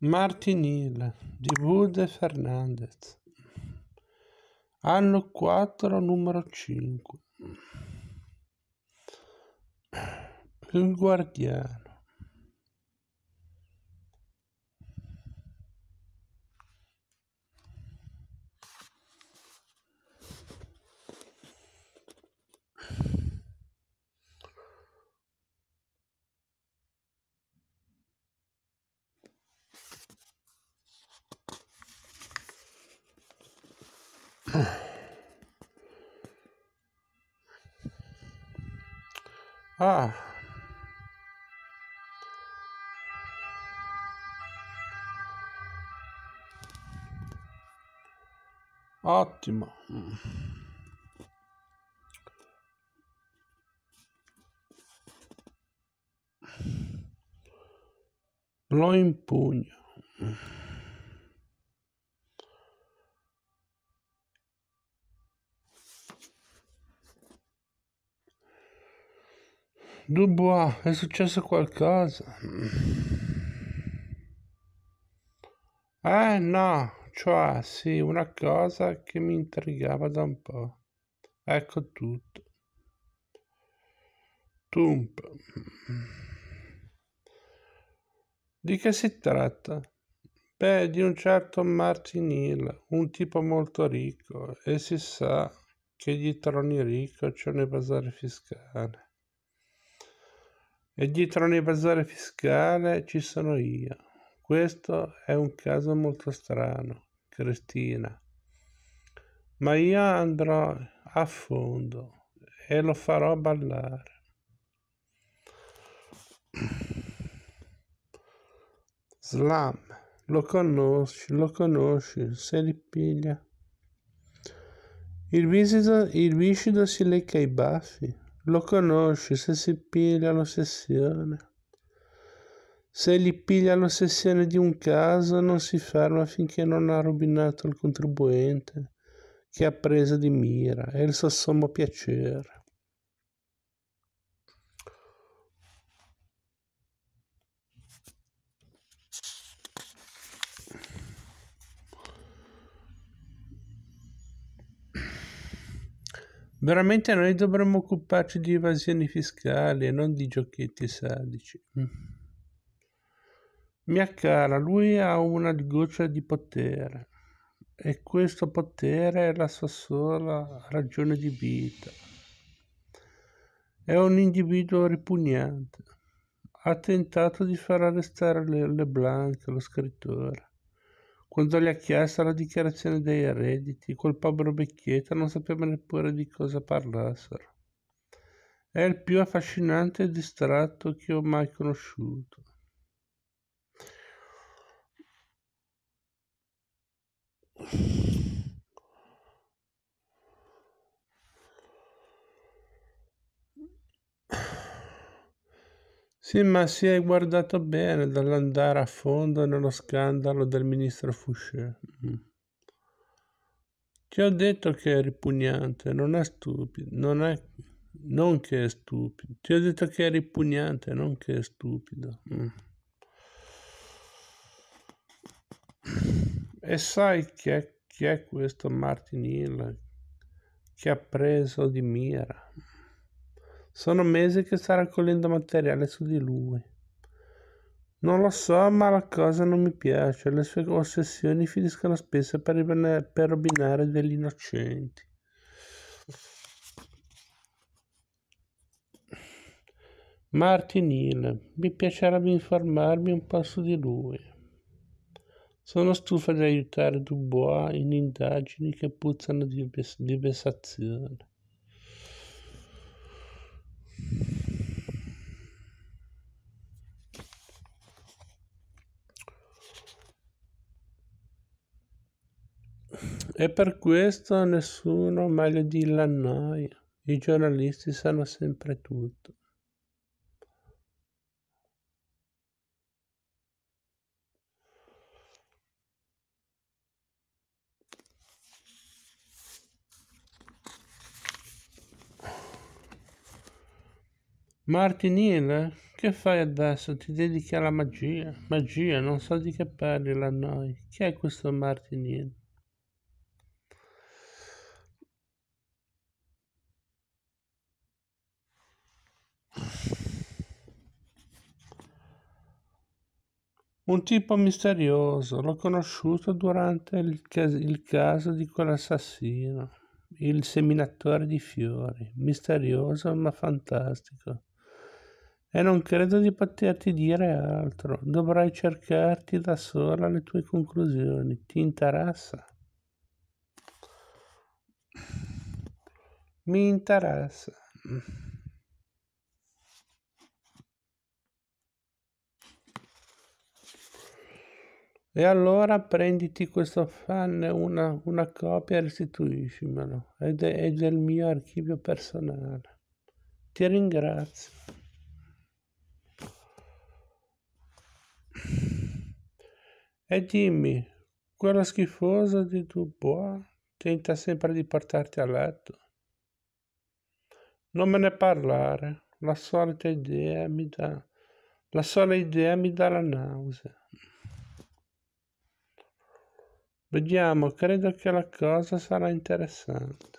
Martin Hill di Wood Fernandez. Anno 4, numero 5. Il guardiano. Ah. ah. Ottimo. Lo impugno. Dubois, è successo qualcosa? Eh no, cioè sì, una cosa che mi intrigava da un po'. Ecco tutto. Tump. Di che si tratta? Beh, di un certo Martin Hill, un tipo molto ricco, e si sa che dietro ogni ricco c'è un evasore fiscale. E dietro un evasore fiscale ci sono io. Questo è un caso molto strano, Cristina. Ma io andrò a fondo e lo farò ballare. Slam, lo conosci, lo conosci, se li piglia. Il viscido, il viscido si lecca i baffi, lo conosci se si piglia l'ossessione. Se gli piglia l'ossessione di un caso, non si ferma finché non ha rovinato il contribuente che ha preso di mira e il suo sommo piacere. Veramente noi dovremmo occuparci di evasioni fiscali e non di giochetti sadici. Mm. Mia cara, lui ha una goccia di potere e questo potere è la sua sola ragione di vita. È un individuo ripugnante. Ha tentato di far arrestare Leblanc, lo scrittore quando gli ha chiesto la dichiarazione dei redditi, quel povero vecchietto non sapeva neppure di cosa parlassero. È il più affascinante e distratto che ho mai conosciuto. you Sì, ma si è guardato bene dall'andare a fondo nello scandalo del ministro Fouché. Mm. Ti ho detto che è ripugnante, non è stupido, non è... Non che è stupido. Ti ho detto che è ripugnante, non che è stupido. Mm. E sai chi è, chi è questo Martin Hill che ha preso di mira? Sono mesi che sta raccogliendo materiale su di lui. Non lo so, ma la cosa non mi piace. Le sue ossessioni finiscono spesso per, per rovinare degli innocenti. Martin Hill, mi piacerebbe informarmi un po' su di lui. Sono stufa di aiutare Dubois in indagini che puzzano di, di vessazione. E per questo nessuno meglio di Lannoi. I giornalisti sanno sempre tutto. Martin Hill, che fai adesso? Ti dedichi alla magia? Magia, non so di che parli la noi. Chi è questo Martin Hill? Un tipo misterioso, l'ho conosciuto durante il, cas- il caso di quell'assassino, il seminatore di fiori, misterioso ma fantastico e non credo di poterti dire altro. Dovrai cercarti da sola le tue conclusioni. Ti interessa? Mi interessa. E allora prenditi questo fan, una, una copia e restituiscimelo. È, è del mio archivio personale. Ti ringrazio. E dimmi, quella schifosa di Dubois tenta sempre di portarti a letto. Non me ne parlare, la solita idea mi dà, la sola idea mi dà la nausea. Vediamo, credo che la cosa sarà interessante.